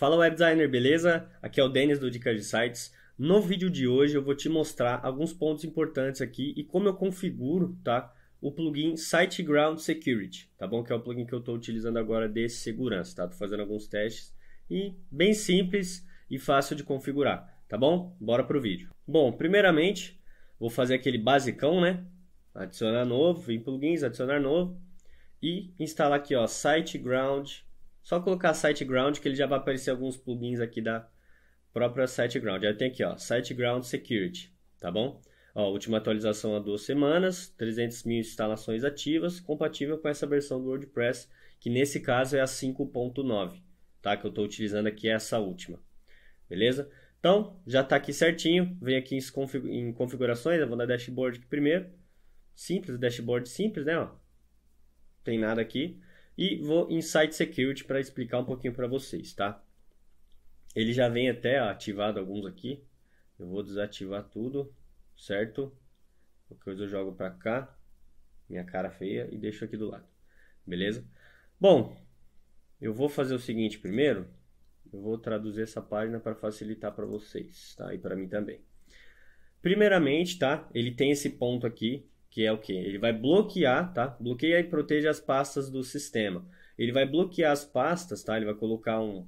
Fala web designer, beleza? Aqui é o Denis do Dicas de Sites. No vídeo de hoje eu vou te mostrar alguns pontos importantes aqui e como eu configuro, tá? O plugin SiteGround Security, tá bom? Que é o plugin que eu estou utilizando agora de segurança, tá? Tô fazendo alguns testes e bem simples e fácil de configurar, tá bom? Bora pro vídeo. Bom, primeiramente vou fazer aquele basicão, né? Adicionar novo, em plugins, adicionar novo e instalar aqui, ó, SiteGround só colocar SiteGround que ele já vai aparecer alguns plugins aqui da própria SiteGround. Aí tem aqui, ó, SiteGround Security, tá bom? Ó, última atualização há duas semanas, 300 mil instalações ativas, compatível com essa versão do WordPress, que nesse caso é a 5.9, tá? Que eu estou utilizando aqui é essa última, beleza? Então, já está aqui certinho, vem aqui em, configurações, eu vou na dashboard aqui primeiro, simples, dashboard simples, né? Ó, tem nada aqui. E vou em Site Security para explicar um pouquinho para vocês, tá? Ele já vem até ativado alguns aqui. Eu vou desativar tudo, certo? Porque eu jogo para cá, minha cara feia, e deixo aqui do lado. Beleza? Bom, eu vou fazer o seguinte primeiro. Eu vou traduzir essa página para facilitar para vocês, tá? E para mim também. Primeiramente, tá? Ele tem esse ponto aqui que é o que? Ele vai bloquear, tá? Bloqueia e protege as pastas do sistema. Ele vai bloquear as pastas, tá? Ele vai colocar um,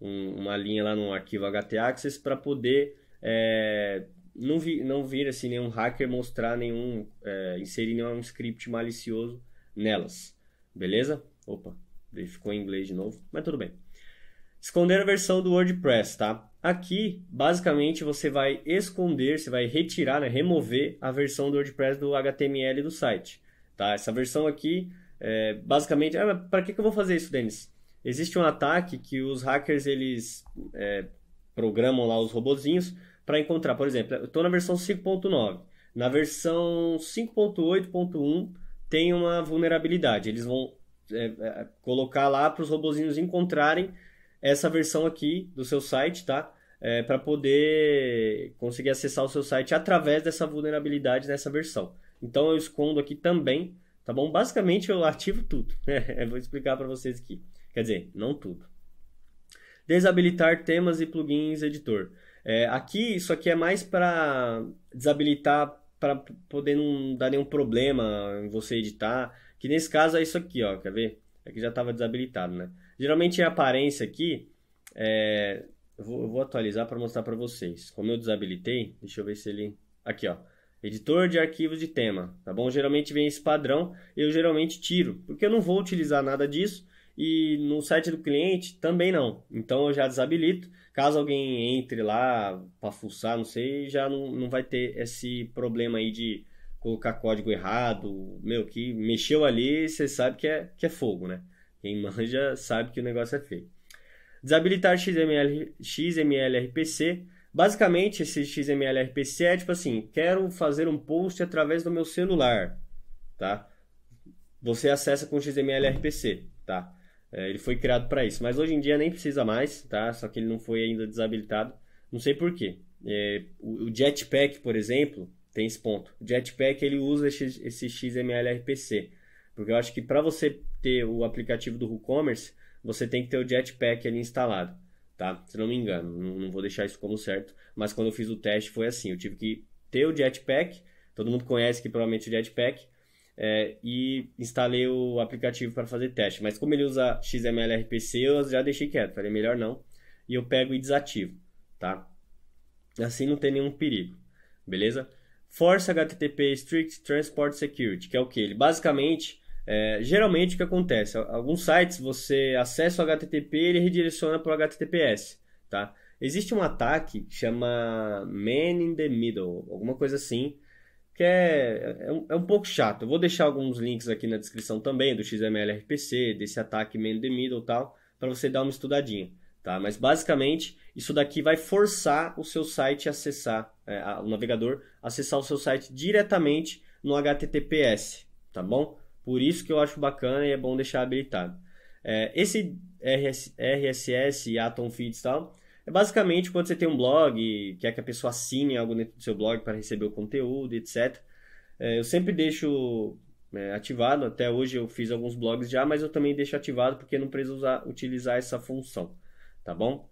um, uma linha lá no arquivo htaccess para poder é, não, vi, não vir assim nenhum hacker mostrar nenhum, é, inserir nenhum script malicioso nelas, beleza? Opa, ficou em inglês de novo, mas tudo bem. Esconder a versão do WordPress, tá? Aqui, basicamente, você vai esconder, você vai retirar, né, remover a versão do WordPress do HTML do site, tá? Essa versão aqui, é, basicamente... Ah, para que, que eu vou fazer isso, Denis? Existe um ataque que os hackers, eles é, programam lá os robozinhos para encontrar. Por exemplo, eu estou na versão 5.9. Na versão 5.8.1 tem uma vulnerabilidade. Eles vão é, é colocar lá para os robozinhos encontrarem essa versão aqui do seu site, tá? É, para poder conseguir acessar o seu site através dessa vulnerabilidade nessa versão. Então eu escondo aqui também, tá bom? Basicamente eu ativo tudo. Vou explicar para vocês aqui. Quer dizer, não tudo. Desabilitar temas e plugins editor. É, aqui, isso aqui é mais para desabilitar para poder não dar nenhum problema em você editar. Que nesse caso é isso aqui, ó, quer ver? É que já estava desabilitado, né? Geralmente a aparência aqui, é, eu, vou, eu vou atualizar para mostrar para vocês. Como eu desabilitei, deixa eu ver se ele... Aqui, ó. Editor de arquivos de tema, tá bom? Geralmente vem esse padrão, eu geralmente tiro, porque eu não vou utilizar nada disso e no site do cliente também não. Então eu já desabilito, caso alguém entre lá para fuçar, não sei, já não, não vai ter esse problema aí de colocar código errado, meu, que mexeu ali, você sabe que é, que é fogo, né? Quem manja sabe que o negócio é feio. Desabilitar XML, XMLRPC. Basicamente, esse XMLRPC é tipo assim: quero fazer um post através do meu celular, tá? Você acessa com XMLRPC, tá? É, ele foi criado para isso, mas hoje em dia nem precisa mais, tá? Só que ele não foi ainda desabilitado, não sei porquê. É, o, Jetpack, por exemplo, tem esse ponto. O Jetpack ele usa esse, esse XMLRPC. Porque eu acho que para você ter o aplicativo do WooCommerce, você tem que ter o Jetpack ali instalado, tá? Se não me engano, não, não vou deixar isso como certo, mas quando eu fiz o teste foi assim, eu tive que ter o Jetpack, todo mundo conhece que provavelmente o Jetpack, é, e instalei o aplicativo para fazer teste. Mas como ele usa XML RPC, eu já deixei quieto, falei melhor não, e eu pego e desativo, tá? Assim não tem nenhum perigo, beleza? Force HTTP Strict Transport Security, que é o que? Ele basicamente é, geralmente o que acontece? Alguns sites você acessa o HTTP e ele redireciona para o HTTPS, tá? Existe um ataque que chama Man in the Middle, alguma coisa assim, que é, é, um, é um pouco chato. Eu vou deixar alguns links aqui na descrição também do XMLRPC, desse ataque Man in the Middle tal, para você dar uma estudadinha, tá? Mas basicamente isso daqui vai forçar o seu site a acessar, é, o navegador a acessar o seu site diretamente no HTTPS, tá bom? Por isso que eu acho bacana e é bom deixar habilitado. É, esse RSS, Atom Feeds e tal, é basicamente quando você tem um blog, quer que a pessoa assine algo dentro do seu blog para receber o conteúdo, etc. É, eu sempre deixo é, ativado, até hoje eu fiz alguns blogs já, mas eu também deixo ativado porque não precisa usar, utilizar essa função, tá bom?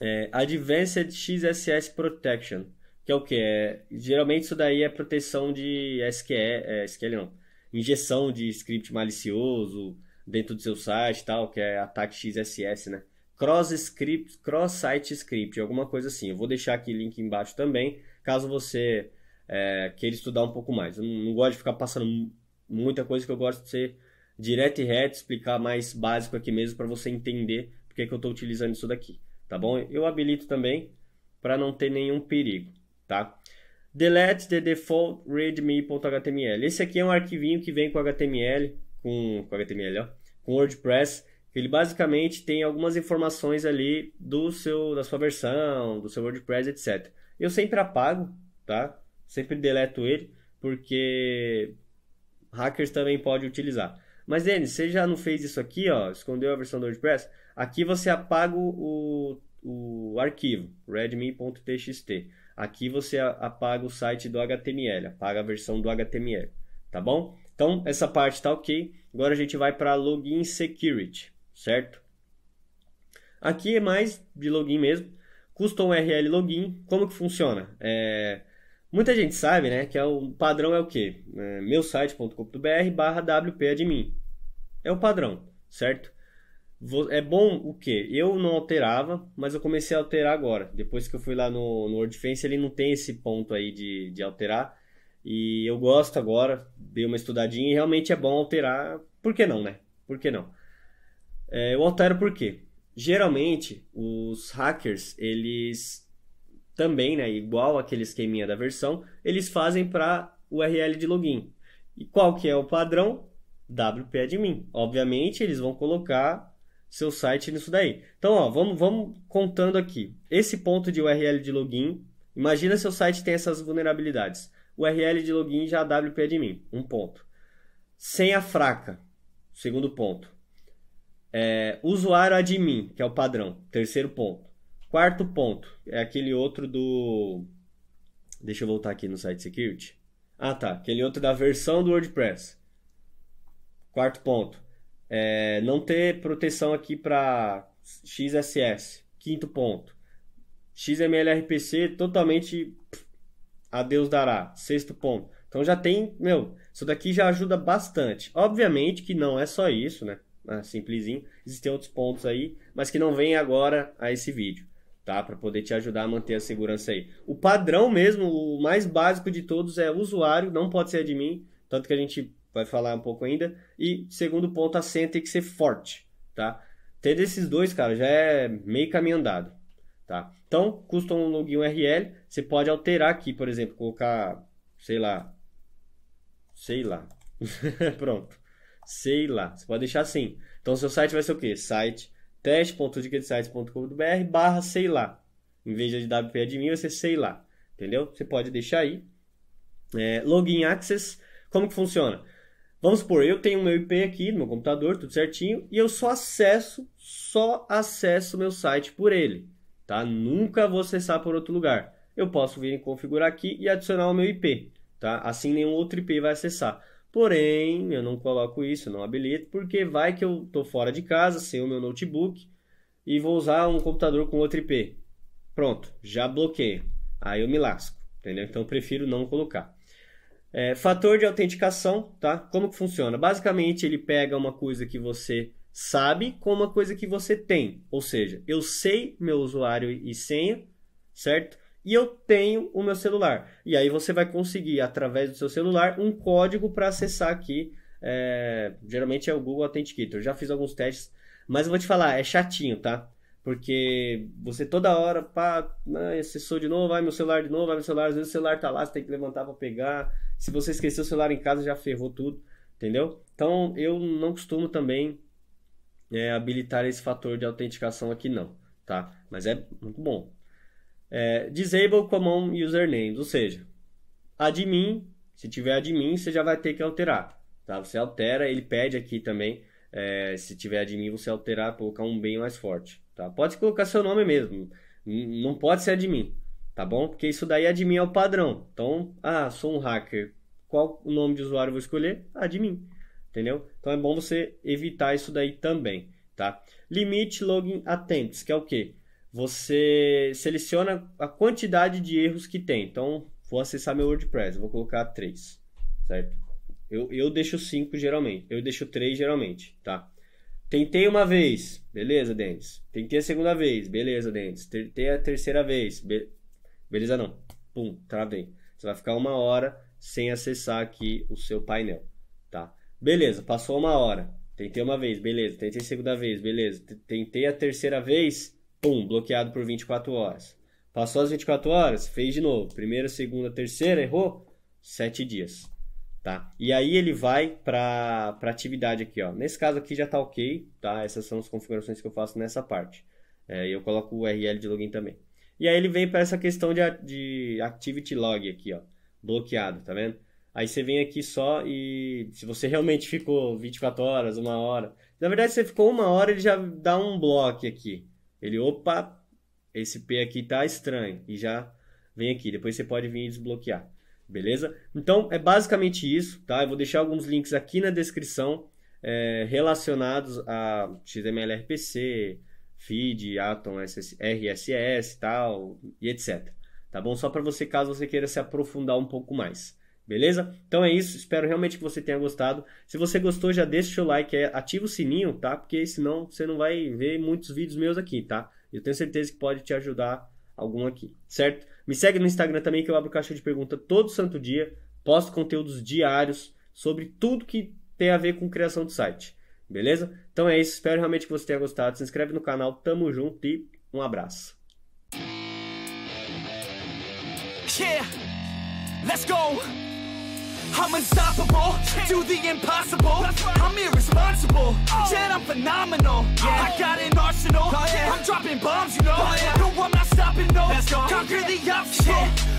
É, Advanced XSS Protection, que é o que? É, geralmente isso daí é proteção de SQL, é, SQL não, injeção de script malicioso dentro do seu site tal, que é ataque XSS, né? Cross script, cross site script, alguma coisa assim. Eu vou deixar aqui link embaixo também, caso você é, queira estudar um pouco mais. Eu não, não gosto de ficar passando muita coisa que eu gosto de ser direto e reto, explicar mais básico aqui mesmo para você entender porque que eu estou utilizando isso daqui, tá bom? Eu habilito também para não ter nenhum perigo, tá? delete the default readme.html. Esse aqui é um arquivinho que vem com HTML, com, com HTML, ó, com WordPress. Ele basicamente tem algumas informações ali do seu, da sua versão, do seu WordPress, etc. Eu sempre apago, tá? Sempre deleto ele, porque hackers também podem utilizar. Mas, Denis, você já não fez isso aqui, ó, escondeu a versão do WordPress? Aqui você apaga o, o arquivo, readme.txt. Aqui você apaga o site do HTML, apaga a versão do HTML, tá bom? Então, essa parte está ok. Agora a gente vai para Login Security, certo? Aqui é mais de login mesmo. Custom URL Login, como que funciona? É... Muita gente sabe, né, que é o padrão é o quê? É meu site.com.br barra wp-admin. É, é o padrão, certo? É bom o que? Eu não alterava, mas eu comecei a alterar agora. Depois que eu fui lá no, no WordFence, ele não tem esse ponto aí de, de alterar. E eu gosto agora, dei uma estudadinha e realmente é bom alterar. Por que não, né? Por que não? É, eu altero por quê? Geralmente, os hackers, eles também, né, igual aquele esqueminha da versão, eles fazem para URL de login. E qual que é o padrão? WP admin. É Obviamente, eles vão colocar seu site nisso daí. Então, ó, vamos, vamos contando aqui. Esse ponto de URL de login, imagina seu site tem essas vulnerabilidades. URL de login já WP-admin, é um ponto. Senha fraca, segundo ponto. É, usuário admin, que é o padrão, terceiro ponto. Quarto ponto, é aquele outro do... Deixa eu voltar aqui no site security. Ah, tá, aquele outro da versão do WordPress. Quarto ponto é, não ter proteção aqui para XSS. Quinto ponto. XMLRPC totalmente a Deus dará. Sexto ponto. Então já tem, meu, isso daqui já ajuda bastante. Obviamente que não é só isso, né? Ah, simplesinho. Existem outros pontos aí, mas que não vem agora a esse vídeo, tá? Para poder te ajudar a manter a segurança aí. O padrão mesmo, o mais básico de todos é usuário, não pode ser admin, tanto que a gente vai falar um pouco ainda. E segundo ponto, a senha tem que ser forte, tá? Ter desses dois, cara, já é meio caminho andado, tá? Então, custom login URL, você pode alterar aqui, por exemplo, colocar, sei lá, sei lá, pronto, sei lá, você pode deixar assim. Então, seu site vai ser o quê? Site teste.ticketesites.com.br barra sei lá. Em vez de wp-admin, vai ser sei lá, entendeu? Você pode deixar aí. É, login access, como que funciona? Vamos supor, eu tenho meu IP aqui no meu computador, tudo certinho, e eu só acesso, só acesso meu site por ele, tá? Nunca vou acessar por outro lugar. Eu posso vir em configurar aqui e adicionar o meu IP, tá? Assim nenhum outro IP vai acessar. Porém, eu não coloco isso, não habilito, porque vai que eu tô fora de casa, sem o meu notebook, e vou usar um computador com outro IP. Pronto, já bloqueio. Aí eu me lasco, entendeu? Então prefiro não colocar. É, fator de autenticação, tá? Como que funciona? Basicamente, ele pega uma coisa que você sabe com uma coisa que você tem. Ou seja, eu sei meu usuário e senha, certo? E eu tenho o meu celular. E aí você vai conseguir, através do seu celular, um código para acessar aqui. É, geralmente é o Google Authenticator. Eu já fiz alguns testes, mas eu vou te falar, é chatinho, tá? Porque você toda hora, pá, né, acessou de novo, vai meu celular de novo, vai meu celular, às vezes o celular tá lá, você tem que levantar para pegar. Se você esqueceu o celular em casa, já ferrou tudo, entendeu? Então eu não costumo também é, habilitar esse fator de autenticação aqui não, tá? Mas é muito bom. É, disable common usernames, ou seja, admin, se tiver admin, você já vai ter que alterar, tá? Você altera, ele pede aqui também, é, se tiver admin, você alterar, colocar um bem mais forte tá? Pode colocar seu nome mesmo, não pode ser admin, tá bom? Porque isso daí admin é o padrão. Então, ah, sou um hacker, qual o nome de usuário eu vou escolher? Admin, entendeu? Então é bom você evitar isso daí também, tá? Limite login attempts, que é o quê? Você seleciona a quantidade de erros que tem. Então, vou acessar meu WordPress, vou colocar 3, certo? Eu, eu deixo 5 geralmente, eu deixo 3 geralmente, tá? Tentei uma vez, beleza, Dentes. Tentei a segunda vez, beleza, Dentes. Tentei a terceira vez, be... beleza, não. Pum, travei. Você vai ficar uma hora sem acessar aqui o seu painel, tá? Beleza, passou uma hora. Tentei uma vez, beleza. Tentei a segunda vez, beleza. Tentei a terceira vez, pum, bloqueado por 24 horas. Passou as 24 horas, fez de novo. Primeira, segunda, terceira, errou. Sete dias tá? E aí ele vai para atividade aqui, ó. Nesse caso aqui já tá ok, tá? Essas são as configurações que eu faço nessa parte. É, eu coloco o URL de login também. E aí ele vem para essa questão de, de activity log aqui, ó. Bloqueado, tá vendo? Aí você vem aqui só e se você realmente ficou 24 horas, uma hora. Na verdade, você ficou uma hora, ele já dá um bloco aqui. Ele, opa, esse P aqui tá estranho. E já vem aqui. Depois você pode vir e desbloquear beleza? Então é basicamente isso, tá? Eu vou deixar alguns links aqui na descrição é, relacionados a XMLRPC, feed, Atom RSS, tal e etc. Tá bom? Só para você caso você queira se aprofundar um pouco mais. Beleza? Então é isso, espero realmente que você tenha gostado. Se você gostou, já deixa o seu like, é, ativa o sininho, tá? Porque senão você não vai ver muitos vídeos meus aqui, tá? Eu tenho certeza que pode te ajudar algum aqui, certo? Me segue no Instagram também que eu abro caixa de pergunta todo santo dia, posto conteúdos diários sobre tudo que tem a ver com criação de site. Beleza? Então é isso, espero realmente que você tenha gostado. Se inscreve no canal, tamo junto e um abraço. Yeah, let's go. I'm unstoppable, do the impossible. I'm irresponsible, yet I'm phenomenal. I got an arsenal, oh, I'm dropping bombs, you know. Oh, no, I'm not stopping, no. Conquer the obstacle.